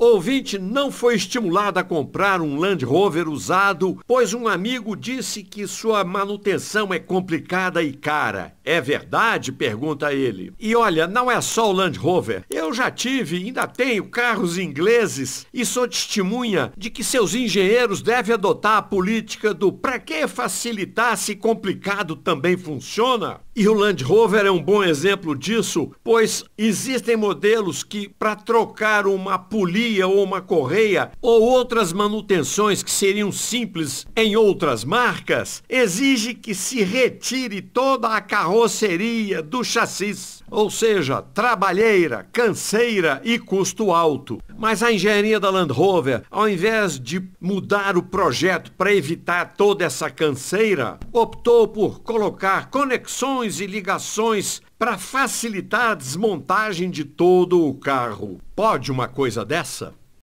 Ouvinte não foi estimulado a comprar um Land Rover usado, pois um amigo disse que sua manutenção é complicada e cara. É verdade? pergunta ele. E olha, não é só o Land Rover. Eu já tive, ainda tenho carros ingleses e sou testemunha de que seus engenheiros devem adotar a política do para que facilitar se complicado também funciona? E o Land Rover é um bom exemplo disso, pois existem modelos que, para trocar uma polia ou uma correia ou outras manutenções que seriam simples em outras marcas, exige que se retire toda a carroceria do chassis, ou seja, trabalheira, canseira e custo alto. Mas a engenharia da Land Rover, ao invés de mudar o projeto para evitar toda essa canseira, optou por colocar conexões conexões e ligações para facilitar a desmontagem de todo o carro. Pode uma coisa dessa?